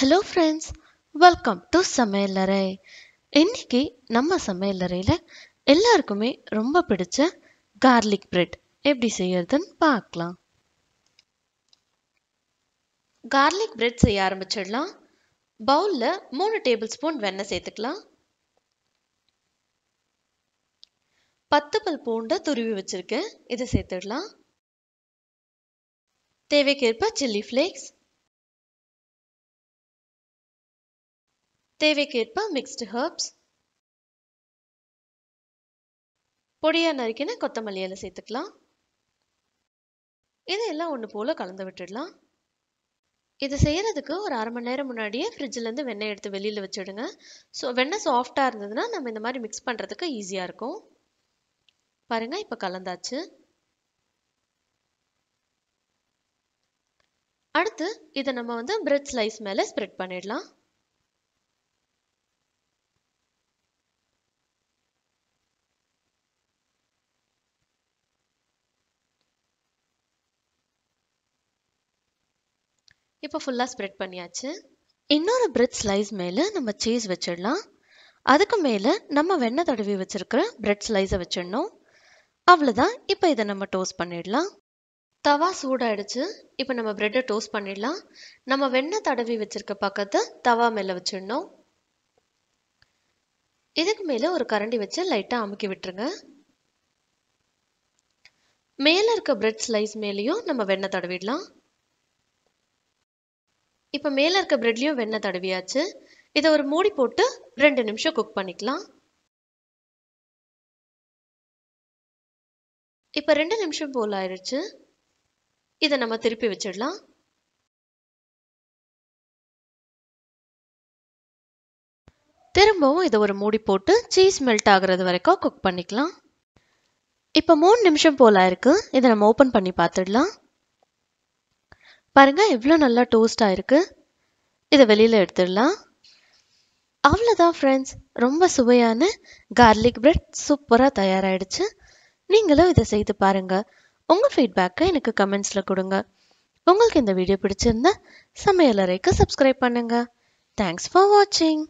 hello friends welcome to சமையலறை இன்னைக்கு நம்ம சமையலறையில் எல்லாருக்குமே ரொம்ப பிடிச்ச கார்லிக் பிரெட் எப்படி செய்யறதுன்னு பார்க்கலாம் கார்லிக் பிரெட் செய்ய ஆரம்பிச்சிடலாம் பவுலில் மூணு டேபிள் ஸ்பூன் வெண்ணெய் சேர்த்துக்கலாம் பத்து பல் பூண்டை துருவி வச்சுருக்கேன் இதை சேர்த்துடலாம் தேவைக்கேற்ப சில்லி ஃப்ளேக்ஸ் தேவைக்கேற்ப மிக்ஸ்டு ஹர்ப்ஸ் பொடியா நறுக்கின கொத்தமல்லி இலை சேர்த்துக்கலாம் இதையெல்லாம் ஒன்று போல் கலந்து விட்டுடலாம் இது செய்கிறதுக்கு ஒரு அரை மணி நேரம் முன்னாடியே ஃப்ரிட்ஜிலேருந்து வெண்ணெய் எடுத்து வெளியில் வச்சுடுங்க ஸோ வெண்ணெய் சாஃப்டாக இருந்ததுன்னா நம்ம இந்த மாதிரி மிக்ஸ் பண்ணுறதுக்கு ஈஸியாக இருக்கும் பாருங்கள் இப்போ கலந்தாச்சு அடுத்து இதை நம்ம வந்து பிரெட் ஸ்லைஸ் மேலே ஸ்ப்ரெட் பண்ணிடலாம் இப்போ ஃபுல்லாக ஸ்ப்ரெட் பண்ணியாச்சு இன்னொரு பிரெட் ஸ்லைஸ் மேலே நம்ம சீஸ் வச்சிடலாம் அதுக்கு மேலே நம்ம வெண்ணெய் தடவி வச்சுருக்கிற பிரெட் ஸ்லைஸை வச்சிடணும் அவ்வளோதான் இப்போ இதை நம்ம டோஸ்ட் பண்ணிடலாம் தவா சூடாயிடுச்சு இப்போ நம்ம பிரெட்டை டோஸ்ட் பண்ணிடலாம் நம்ம வெண்ணெய் தடவி வச்சுருக்க பக்கத்தை தவா மேலே வச்சிடணும் இதுக்கு மேலே ஒரு கரண்டி வச்சு லைட்டாக அமுக்கி விட்டுருங்க மேலே இருக்க பிரெட் ஸ்லைஸ் மேலேயும் நம்ம வெண்ணெய் தடவிடலாம் இப்போ மேலே இருக்க ப்ரெட்லேயும் வெண்ணெய் தடவியாச்சு இதை ஒரு மூடி போட்டு ரெண்டு நிமிஷம் குக் பண்ணிக்கலாம் இப்போ ரெண்டு நிமிஷம் போல் ஆயிடுச்சு இதை நம்ம திருப்பி வச்சிடலாம் திரும்பவும் இதை ஒரு மூடி போட்டு சீஸ் மெல்ட் ஆகுறது வரைக்கும் குக் பண்ணிக்கலாம் இப்போ மூணு நிமிஷம் போல் ஆயிருக்கு இதை நம்ம ஓப்பன் பண்ணி பார்த்துடலாம் பாருங்கள் எவ்வளோ நல்லா டோஸ்ட் ஆயிருக்கு இதை வெளியில் எடுத்துடலாம் அவ்வளோதான் ஃப்ரெண்ட்ஸ் ரொம்ப சுவையான கார்லிக் பிரெட் சூப்பராக தயாராகிடுச்சு நீங்களும் இதை செய்து பாருங்கள் உங்கள் ஃபீட்பேக்கை எனக்கு கமெண்ட்ஸில் கொடுங்க உங்களுக்கு இந்த வீடியோ பிடிச்சிருந்தா சமையலறைக்கு சப்ஸ்கிரைப் பண்ணுங்கள் தேங்க்ஸ் ஃபார் வாட்சிங்